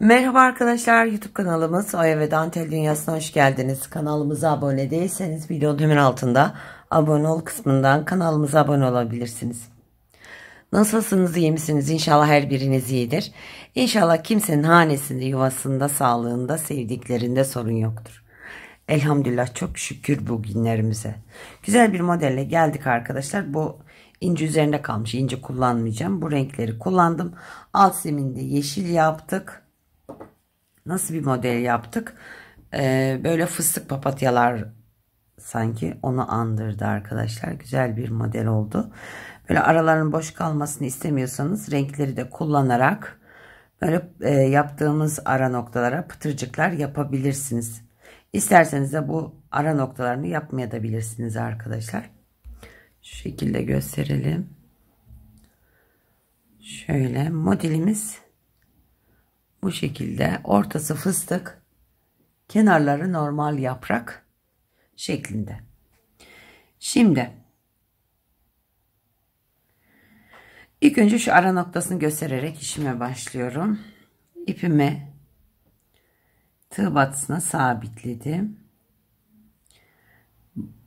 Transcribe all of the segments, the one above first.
Merhaba arkadaşlar YouTube kanalımız Oya ve Dantel Dünyası'na hoş geldiniz. Kanalımıza abone değilseniz videonun hemen altında abone ol kısmından kanalımıza abone olabilirsiniz. Nasılsınız iyi misiniz? İnşallah her biriniz iyidir. İnşallah kimsenin hanesinde, yuvasında, sağlığında, sevdiklerinde sorun yoktur. Elhamdülillah çok şükür bu günlerimize. Güzel bir modelle geldik arkadaşlar. Bu ince üzerinde kalmış. İnce kullanmayacağım. Bu renkleri kullandım. Alt zeminde yeşil yaptık. Nasıl bir model yaptık? Ee, böyle fıstık papatyalar sanki onu andırdı arkadaşlar. Güzel bir model oldu. Böyle araların boş kalmasını istemiyorsanız renkleri de kullanarak böyle e, yaptığımız ara noktalara pıtırcıklar yapabilirsiniz. İsterseniz de bu ara noktalarını yapmayabilirsiniz arkadaşlar. Şu şekilde gösterelim. Şöyle modelimiz bu şekilde ortası fıstık, kenarları normal yaprak şeklinde. Şimdi ilk önce şu ara noktasını göstererek işime başlıyorum. İpimi tığ batısına sabitledim.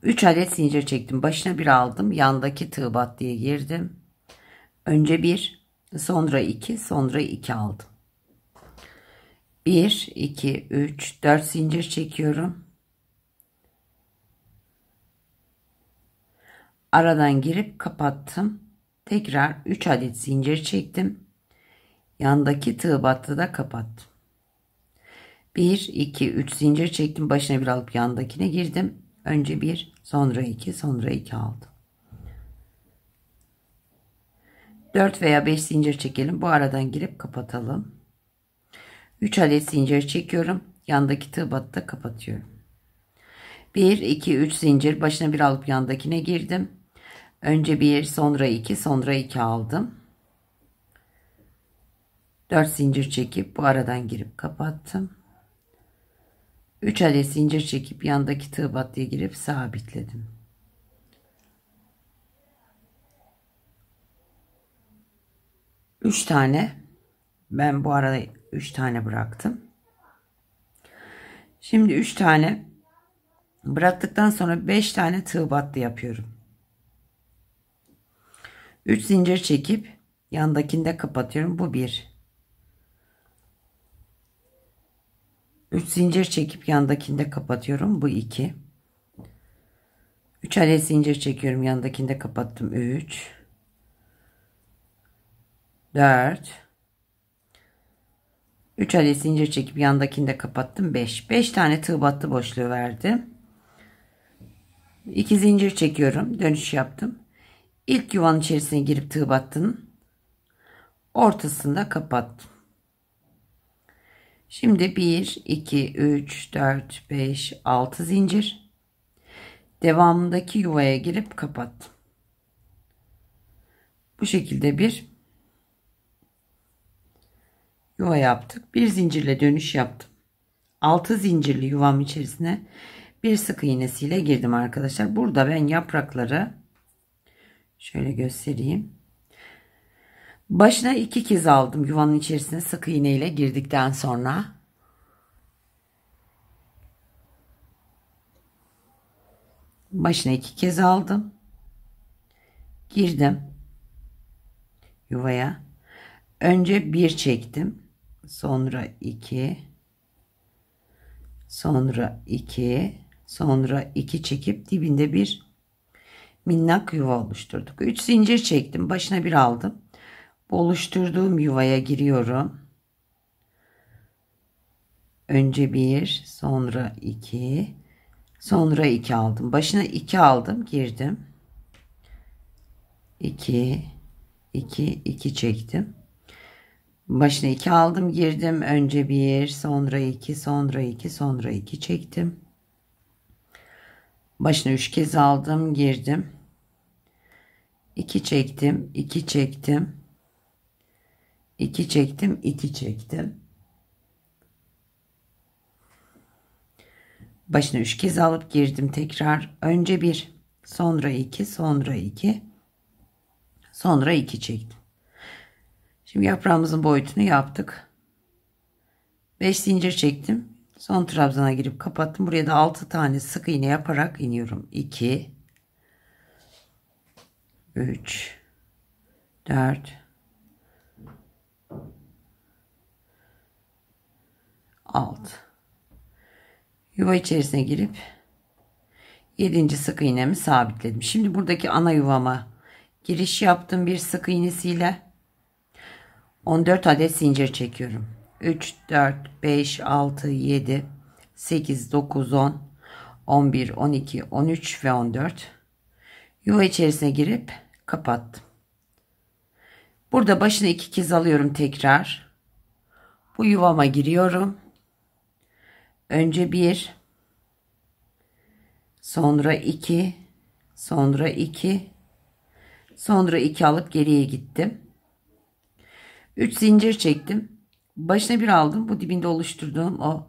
3 adet zincir çektim. Başına bir aldım. Yandaki tığ bat diye girdim. Önce bir, sonra iki, sonra iki aldım. 1 2 3 4 zincir çekiyorum aradan girip kapattım tekrar 3 adet zincir çektim yandaki tığ battı da kapattım 1 2 3 zincir çektim başına bir alıp yandakine girdim önce 1 sonra 2 sonra 2 aldım 4 veya 5 zincir çekelim bu aradan girip kapatalım 3 adet zincir çekiyorum. Yandaki tığ battı kapatıyorum. 1 2 3 zincir başına bir alıp yandakine girdim. Önce 1 sonra 2 sonra 2 aldım. 4 zincir çekip bu aradan girip kapattım. 3 adet zincir çekip yandaki tığ battıya girip sabitledim. Üç tane ben bu arada 3 tane bıraktım. Şimdi 3 tane bıraktıktan sonra 5 tane tığ battı yapıyorum. 3 zincir çekip yandakinde kapatıyorum. Bu 1. 3 zincir çekip yandakinde kapatıyorum. Bu 2. 3 adet zincir çekiyorum. Yandakinde kapattım. 3 4 3 adet zincir çekip yandakini de kapattım 5 5 tane tığ battı boşluğu verdim 2 zincir çekiyorum dönüş yaptım İlk yuvanın içerisine girip tığ battım ortasında kapattım şimdi 1 2 3 4 5 6 zincir devamındaki yuvaya girip kapattım bu şekilde bir yuva yaptık. Bir zincirle dönüş yaptım. 6 zincirli yuvam içerisine bir sık iğnesiyle girdim arkadaşlar. Burada ben yaprakları şöyle göstereyim. Başına iki kez aldım yuvanın içerisine sık iğneyle girdikten sonra. Başına iki kez aldım. Girdim yuvaya. Önce bir çektim sonra 2 sonra 2 sonra 2 çekip dibinde bir minnak yuva oluşturduk 3 zincir çektim başına bir aldım Bu oluşturduğum yuvaya giriyorum önce 1 sonra 2 sonra 2 aldım başına 2 aldım girdim 2 2 2 çektim Başına iki aldım girdim. Önce bir sonra iki sonra iki sonra iki çektim. Başına üç kez aldım girdim. 2 çektim iki çektim. 2 çektim iki çektim. Başına üç kez alıp girdim tekrar. Önce bir sonra iki sonra iki sonra iki çektim. Şimdi yaprağımızın boyutunu yaptık. 5 zincir çektim. Son trabzana girip kapattım. Buraya da 6 tane sık iğne yaparak iniyorum. 2 3 4 6 Yuva içerisine girip 7. sık iğnemi sabitledim. Şimdi buradaki ana yuvama giriş yaptım bir sık iğnesiyle 14 adet zincir çekiyorum. 3, 4, 5, 6, 7, 8, 9, 10, 11, 12, 13 ve 14. Yuva içerisine girip kapattım. Burada başını iki kez alıyorum tekrar. Bu yuvama giriyorum. Önce bir, sonra iki, sonra iki, sonra iki alıp geriye gittim. 3 zincir çektim. Başına bir aldım. Bu dibinde oluşturduğum o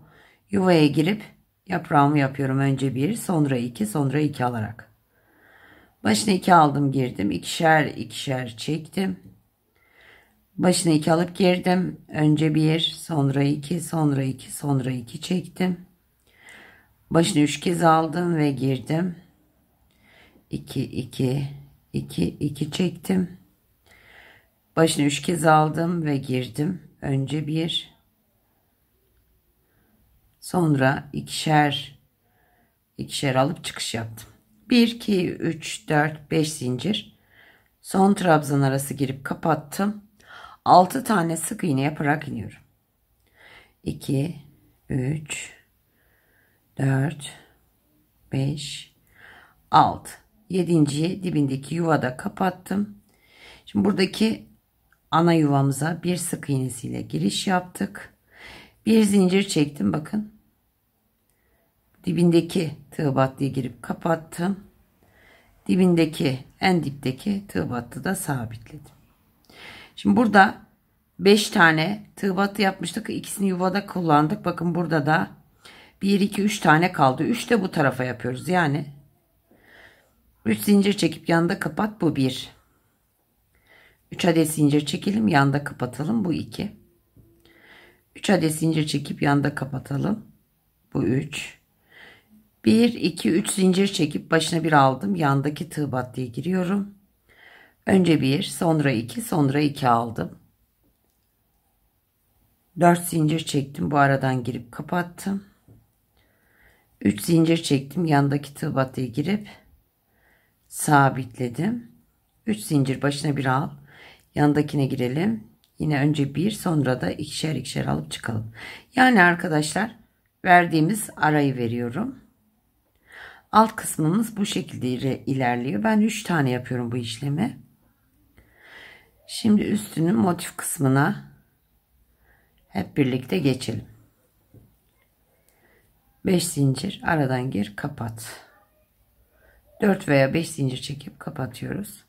yuvaya girip yaprağımı yapıyorum. Önce bir, sonra iki, sonra iki alarak. Başına iki aldım girdim. ikişer ikişer çektim. Başına iki alıp girdim. Önce bir, sonra iki, sonra iki, sonra iki çektim. Başına üç kez aldım ve girdim. 2, 2, 2, 2 çektim. Başını üç kez aldım ve girdim. Önce bir. Sonra ikişer ikişer alıp çıkış yaptım. 1, 2, 3, 4, 5 zincir. Son trabzan arası girip kapattım. 6 tane sık iğne yaparak iniyorum. 2, 3, 4, 5, 6. Yedinciyi dibindeki yuvada kapattım. Şimdi buradaki ana yuvamıza bir sık iğnesiyle giriş yaptık. Bir zincir çektim bakın. Dibindeki tığ battıya girip kapattım. Dibindeki en dipteki tığ battı da sabitledim. Şimdi burada 5 tane tığ battı yapmıştık. İkisini yuvada kullandık. Bakın burada da 1 2 3 tane kaldı. 3 de bu tarafa yapıyoruz. Yani 3 zincir çekip yanında kapat bu 1. 3 adet zincir çekelim yanda kapatalım bu 2 3 adet zincir çekip yanda kapatalım bu 3 1 2 3 zincir çekip başına bir aldım yandaki tığ diye giriyorum önce 1 sonra 2 sonra 2 aldım 4 zincir çektim bu aradan girip kapattım 3 zincir çektim yandaki tığ diye girip sabitledim 3 zincir başına bir al Yandakine girelim. Yine önce bir sonra da ikişer ikişer alıp çıkalım. Yani arkadaşlar verdiğimiz arayı veriyorum. Alt kısmımız bu şekilde ilerliyor. Ben 3 tane yapıyorum bu işlemi. Şimdi üstünün motif kısmına hep birlikte geçelim. 5 zincir aradan gir kapat. 4 veya 5 zincir çekip kapatıyoruz.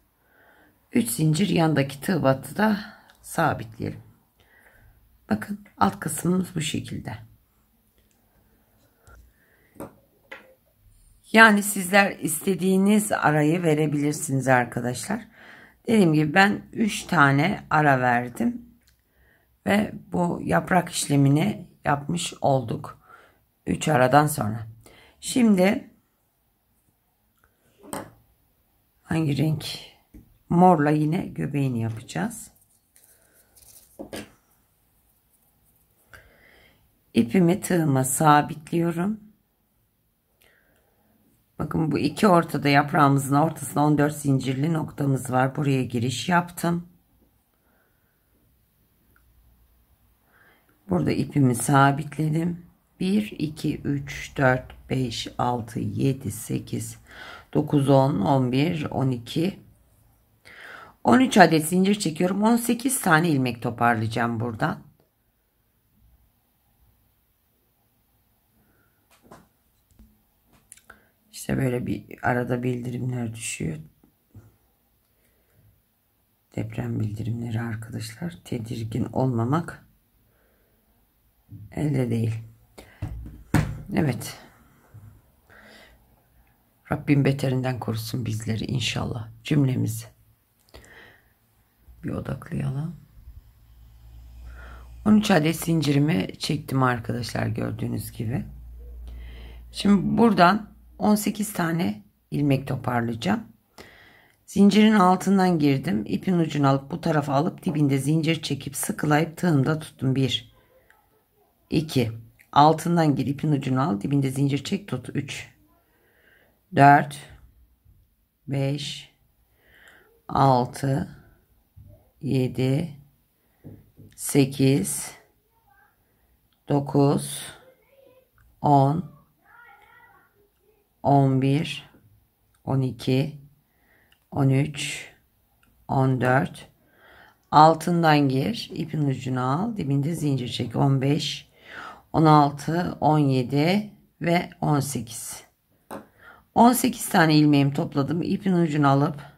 3 zincir yandaki tığ battı da sabitleyelim. Bakın alt kısmımız bu şekilde. Yani sizler istediğiniz arayı verebilirsiniz arkadaşlar. Dediğim gibi ben 3 tane ara verdim. Ve bu yaprak işlemini yapmış olduk. 3 aradan sonra. Şimdi hangi renk Morla yine göbeğini yapacağız. İpimi tığıma sabitliyorum. Bakın bu iki ortada yaprağımızın ortasında 14 zincirli noktamız var. Buraya giriş yaptım. Burada ipimi sabitledim. 1, 2, 3, 4, 5, 6, 7, 8, 9, 10, 11, 12, 13 adet zincir çekiyorum. 18 tane ilmek toparlayacağım buradan. İşte böyle bir arada bildirimler düşüyor. Deprem bildirimleri arkadaşlar. Tedirgin olmamak elde değil. Evet. Rabbim beterinden korusun bizleri inşallah cümlemizi bir odaklayalım. 13 adet zincirimi çektim arkadaşlar gördüğünüz gibi. Şimdi buradan 18 tane ilmek toparlayacağım. Zincirin altından girdim. İpin ucunu alıp bu tarafa alıp dibinde zincir çekip sıkılayıp tığımda tuttum. 1 2 Altından gir ipin ucunu al. Dibinde zincir çek tut. 3 4 5 6 7 8 9 10 11 12 13 14 altından gir ipin ucunu al dibinde zincir çek 15 16 17 ve 18 18 tane ilmeğim topladım ipin ucunu alıp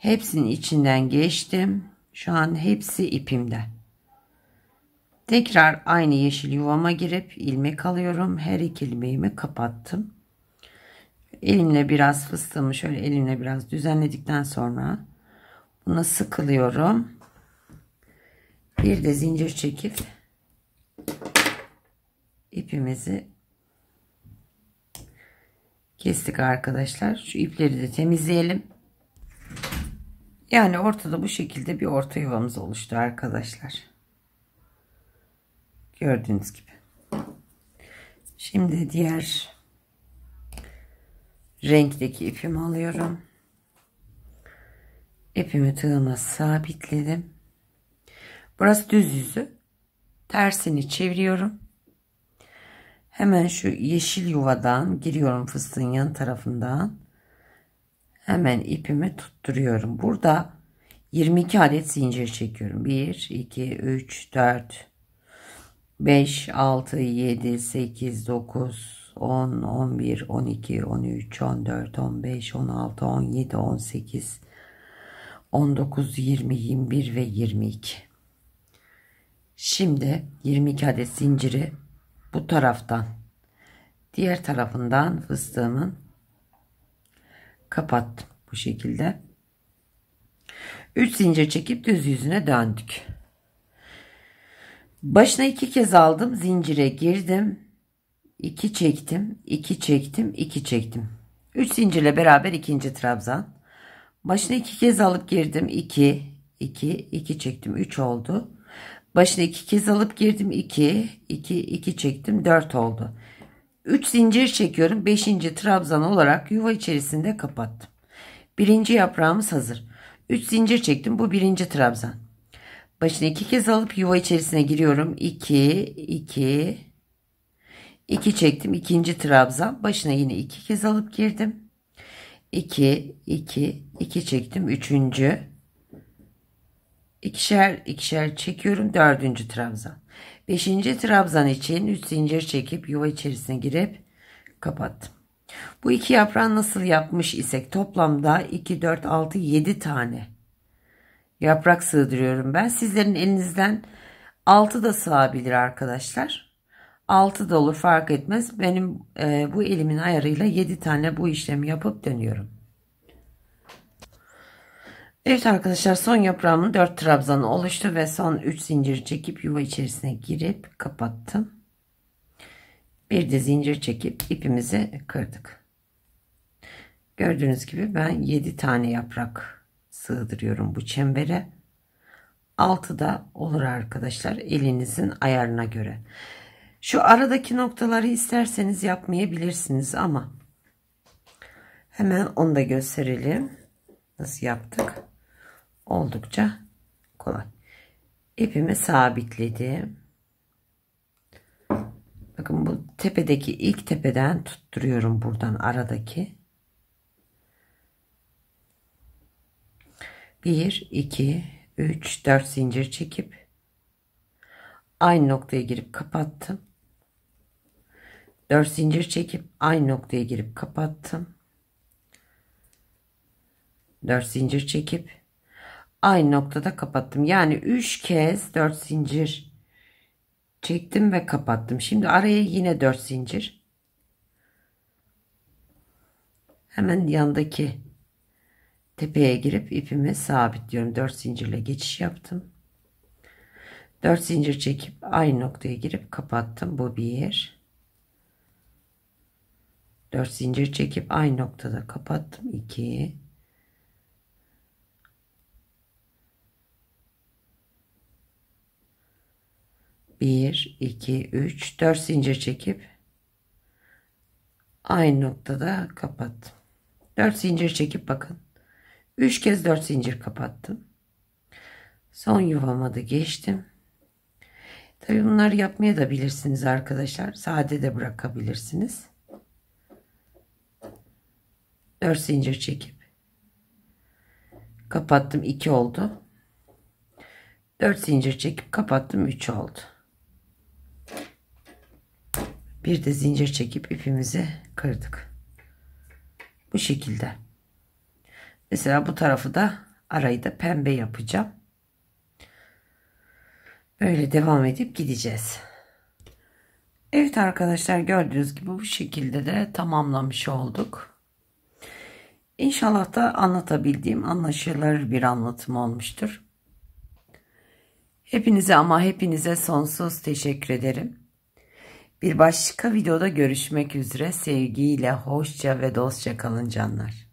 Hepsinin içinden geçtim. Şu an hepsi ipimde. Tekrar aynı yeşil yuvama girip ilmek alıyorum. Her iki ilmeğimi kapattım. Elimle biraz fıstığımı şöyle elimle biraz düzenledikten sonra buna sıkılıyorum. Bir de zincir çekip ipimizi kestik arkadaşlar. Şu ipleri de temizleyelim. Yani ortada bu şekilde bir orta yuvamız oluştu arkadaşlar. Gördüğünüz gibi. Şimdi diğer renkteki ipimi alıyorum. İpimi tığıma sabitledim. Burası düz yüzü. Tersini çeviriyorum. Hemen şu yeşil yuvadan giriyorum fıstığın yan tarafından hemen ipimi tutturuyorum. Burada 22 adet zincir çekiyorum. 1, 2, 3, 4, 5, 6, 7, 8, 9, 10, 11, 12, 13, 14, 15, 16, 17, 18, 19, 20, 21 ve 22. Şimdi 22 adet zinciri bu taraftan diğer tarafından fıstığımın kapattım bu şekilde. 3 zincir çekip düz yüzüne döndük. Başına iki kez aldım. Zincire girdim. 2 çektim. 2 çektim. 2 çektim. 3 zincirle beraber ikinci trabzan. Başına iki kez alıp girdim. 2 2 2 çektim. 3 oldu. Başına iki kez alıp girdim. 2 2 2 çektim. 4 oldu. 3 zincir çekiyorum. 5. trabzan olarak yuva içerisinde kapattım. Birinci yaprağımız hazır. 3 zincir çektim. Bu birinci trabzan. Başını 2 kez alıp yuva içerisine giriyorum. 2, 2, 2 çektim. ikinci trabzan. Başına yine 2 kez alıp girdim. 2, 2, 2 çektim. Üçüncü. ikişer ikişer çekiyorum. Dördüncü trabzan. 5. trabzan için 3 zincir çekip yuva içerisine girip kapattım. Bu iki yaprağı nasıl yapmış isek toplamda 2, 4, 6, 7 tane yaprak sığdırıyorum ben. Sizlerin elinizden 6 da sığabilir arkadaşlar. 6 da olur fark etmez. Benim e, bu elimin ayarıyla 7 tane bu işlemi yapıp dönüyorum. Evet arkadaşlar son yaprağımın 4 trabzanı oluştu ve son 3 zincir çekip yuva içerisine girip kapattım. Bir de zincir çekip ipimizi kırdık. Gördüğünüz gibi ben 7 tane yaprak sığdırıyorum bu çembere. 6 da olur arkadaşlar elinizin ayarına göre. Şu aradaki noktaları isterseniz yapmayabilirsiniz ama hemen onu da gösterelim. Nasıl yaptık? oldukça kolay. İpimi sabitledim. Bakın bu tepedeki ilk tepeden tutturuyorum buradan aradaki. 1 2 3 4 zincir çekip aynı noktaya girip kapattım. 4 zincir çekip aynı noktaya girip kapattım. 4 zincir çekip aynı noktada kapattım. Yani 3 kez 4 zincir çektim ve kapattım. Şimdi araya yine 4 zincir. Hemen yandaki tepeye girip ipimi sabitliyorum. 4 zincirle geçiş yaptım. 4 zincir çekip aynı noktaya girip kapattım. Bu bir. 4 zincir çekip aynı noktada kapattım. 2 1 2 3 4 zincir çekip aynı noktada kapattım 4 zincir çekip bakın 3 kez 4 zincir kapattım son yuvama da geçtim Tabii bunları yapmaya da bilirsiniz arkadaşlar sade de bırakabilirsiniz 4 zincir çekip kapattım 2 oldu 4 zincir çekip kapattım 3 oldu bir de zincir çekip ipimizi kırdık. Bu şekilde. Mesela bu tarafı da arayı da pembe yapacağım. Böyle devam edip gideceğiz. Evet arkadaşlar gördüğünüz gibi bu şekilde de tamamlamış olduk. İnşallah da anlatabildiğim anlaşılır bir anlatım olmuştur. Hepinize ama hepinize sonsuz teşekkür ederim. Bir başka videoda görüşmek üzere. Sevgiyle, hoşça ve dostça kalın canlar.